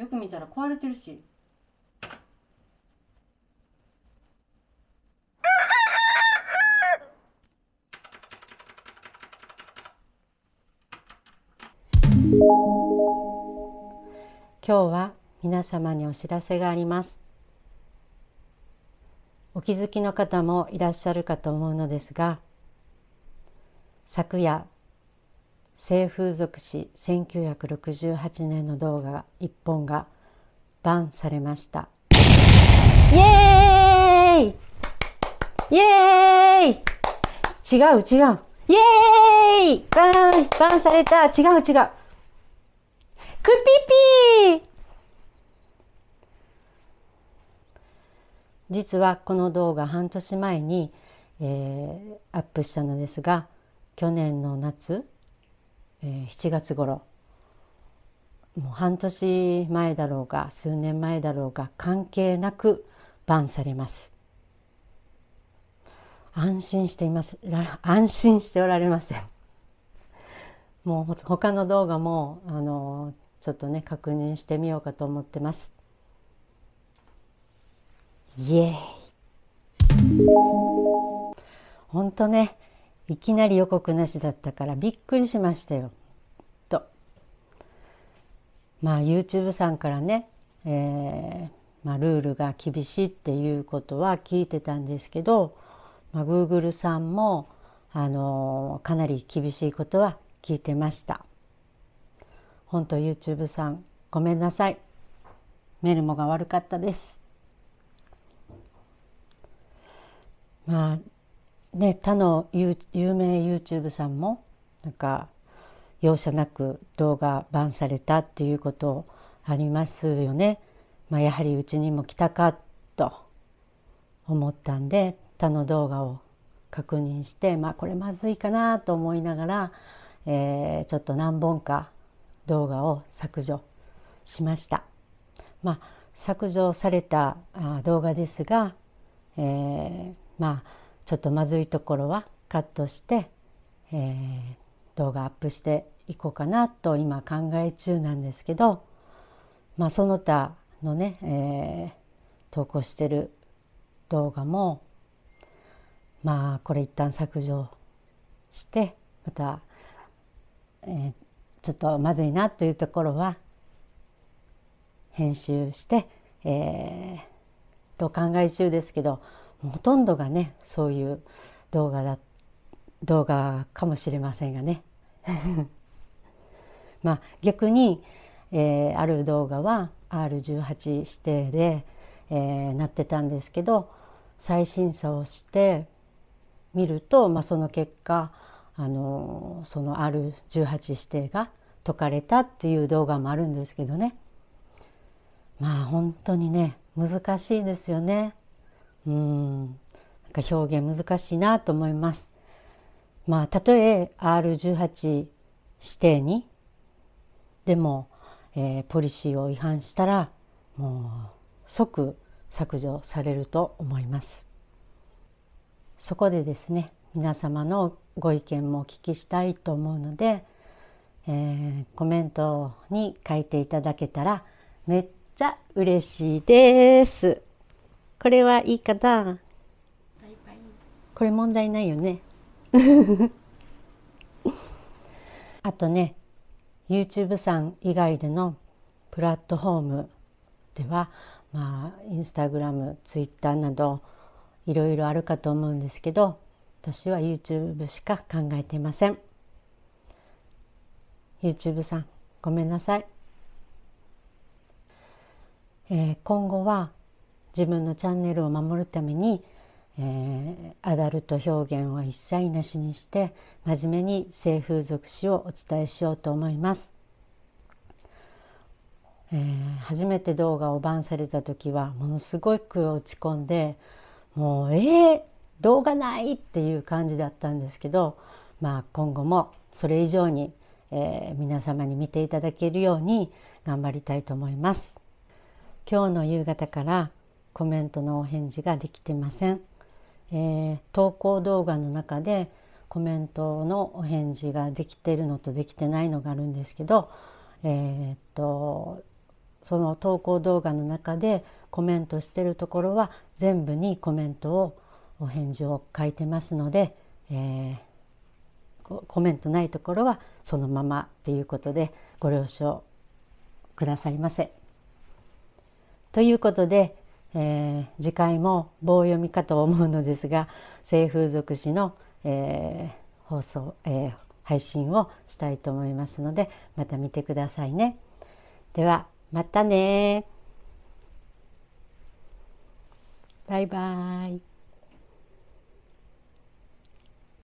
よく見たら壊れてるし。今日は皆様にお知らせがあります。お気づきの方もいらっしゃるかと思うのですが昨夜性風俗誌1968年の動画一本がバンされましたイエーイイエーイ違う違うイエーイバンバンされた違う違うクピピー実はこの動画半年前に、えー、アップしたのですが去年の夏えー、7月頃もう半年前だろうが数年前だろうが関係なくバンされます安心しています安心しておられません もう他の動画もあのちょっとね確認してみようかと思ってますイエーイ本当ねいきなり予告なしだったからびっくりしましたよ。とまあ YouTube さんからね、えーまあ、ルールが厳しいっていうことは聞いてたんですけど、まあ、Google さんもあのかなり厳しいことは聞いてました。本当 YouTube さんごめんなさい。メルモが悪かったです。まあね、他の有名 YouTube さんもなんか容赦なく動画バンされたっていうことありますよね。まあ、やはりうちにも来たかと思ったんで他の動画を確認して、まあ、これまずいかなと思いながら、えー、ちょっと何本か動画を削除しました。まあ、削除された動画ですが、えー、まあちょっとまずいところはカットして、えー、動画アップしていこうかなと今考え中なんですけど、まあ、その他のね、えー、投稿してる動画もまあこれ一旦削除してまた、えー、ちょっとまずいなというところは編集して、えー、と考え中ですけどほとんどがねそういう動画だ動画かもしれませんがね まあ逆に、えー、ある動画は R18 指定で、えー、なってたんですけど再審査をしてみると、まあ、その結果あのその R18 指定が解かれたっていう動画もあるんですけどねまあ本当にね難しいですよね。うんなんか表現難しいなと思います。まあたとえ R18 指定にでも、えー、ポリシーを違反したらもう即削除されると思います。そこでですね皆様のご意見もお聞きしたいと思うので、えー、コメントに書いていただけたらめっちゃ嬉しいです。これはいいかなこれ問題ないよね あとね YouTube さん以外でのプラットフォームではまあインスタグラムツイッターなどいろいろあるかと思うんですけど私は YouTube しか考えていません YouTube さんごめんなさい、えー、今後は自分のチャンネルを守るために、えー、アダルト表現は一切なしにして真面目に性風俗史をお伝えしようと思います。えー、初めて動画をバンされた時はものすごく落ち込んでもうえー、動画ないっていう感じだったんですけど、まあ、今後もそれ以上に、えー、皆様に見ていただけるように頑張りたいと思います。今日の夕方からコメントのお返事ができてません、えー、投稿動画の中でコメントのお返事ができてるのとできてないのがあるんですけど、えー、っとその投稿動画の中でコメントしてるところは全部にコメントをお返事を書いてますので、えー、コメントないところはそのままっていうことでご了承くださいませ。ということで、えー、次回も棒読みかと思うのですが性風俗師の、えー、放送、えー、配信をしたいと思いますのでまた見てくださいね。ではまたねバイバイ。